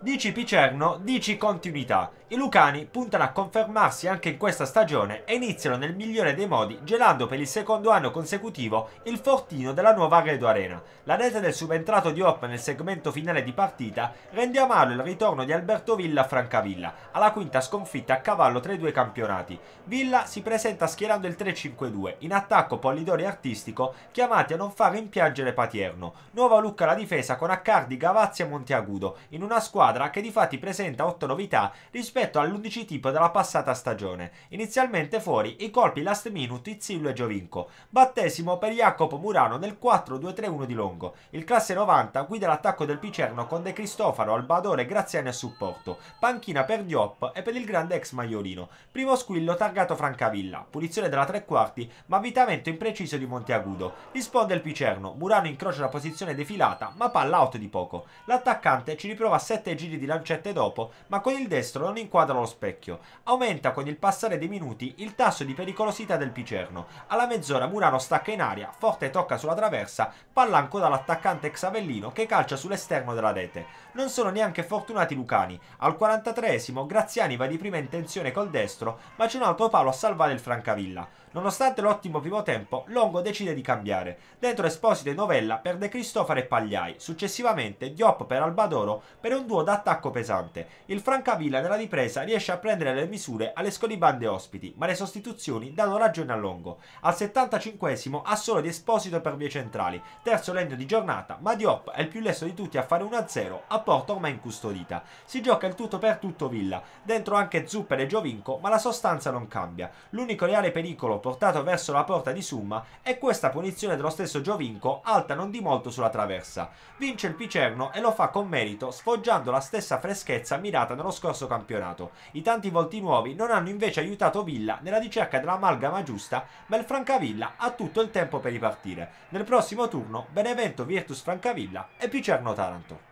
dici Picerno, dici continuità. I Lucani puntano a confermarsi anche in questa stagione e iniziano nel migliore dei modi gelando per il secondo anno consecutivo il fortino della nuova Redo Arena. La rete del subentrato di Orp nel segmento finale di partita rende amaro il ritorno di Alberto Villa a Francavilla, alla quinta sconfitta a cavallo tra i due campionati. Villa si presenta schierando il 3-5-2, in attacco Pollidori Artistico chiamati a non far rimpiangere Patierno. Nuova lucca alla difesa con Accardi, Gavazzi e Monteagudo, in una squadra che di fatti presenta 8 novità rispetto rispetto all'11 tipo della passata stagione. Inizialmente fuori i colpi last minute Izzillo e Giovinco. Battesimo per Jacopo Murano nel 4-2-3-1 di Longo. Il classe 90 guida l'attacco del Picerno con De Cristofaro, Albadore, Graziani a supporto. Panchina per Diop e per il grande ex Maiolino. Primo squillo targato Francavilla. Punizione della tre quarti ma avvitamento impreciso di Monteagudo. Risponde il Picerno. Murano incrocia la posizione defilata ma palla out di poco. L'attaccante ci riprova 7 giri di lancette dopo ma con il destro non incontra inquadra lo specchio. Aumenta con il passare dei minuti il tasso di pericolosità del picerno. Alla mezz'ora Murano stacca in aria, forte tocca sulla traversa, palla ancora all'attaccante Xavellino che calcia sull'esterno della rete. Non sono neanche fortunati i Lucani. Al 43esimo Graziani va di prima intenzione col destro, ma c'è un altro palo a salvare il Francavilla. Nonostante l'ottimo primo tempo, Longo decide di cambiare. Dentro Esposito e Novella perde Cristofano e Pagliai. Successivamente Diop per Albadoro per un duo d'attacco pesante. Il Francavilla nella ripresa ripresa riesce a prendere le misure alle scolibande ospiti, ma le sostituzioni danno ragione a Longo. Al 75 ha solo di Esposito per vie centrali, terzo lento di giornata, ma Diop è il più lesso di tutti a fare 1-0 a porta ormai incustodita. Si gioca il tutto per tutto Villa, dentro anche Zuppel e Giovinco, ma la sostanza non cambia. L'unico reale pericolo portato verso la porta di Summa è questa punizione dello stesso Giovinco, alta non di molto sulla traversa. Vince il Picerno e lo fa con merito, sfoggiando la stessa freschezza mirata nello scorso campionato campionato. I tanti volti nuovi non hanno invece aiutato Villa nella ricerca dell'amalgama giusta, ma il Francavilla ha tutto il tempo per ripartire. Nel prossimo turno Benevento Virtus Francavilla e Picerno Taranto.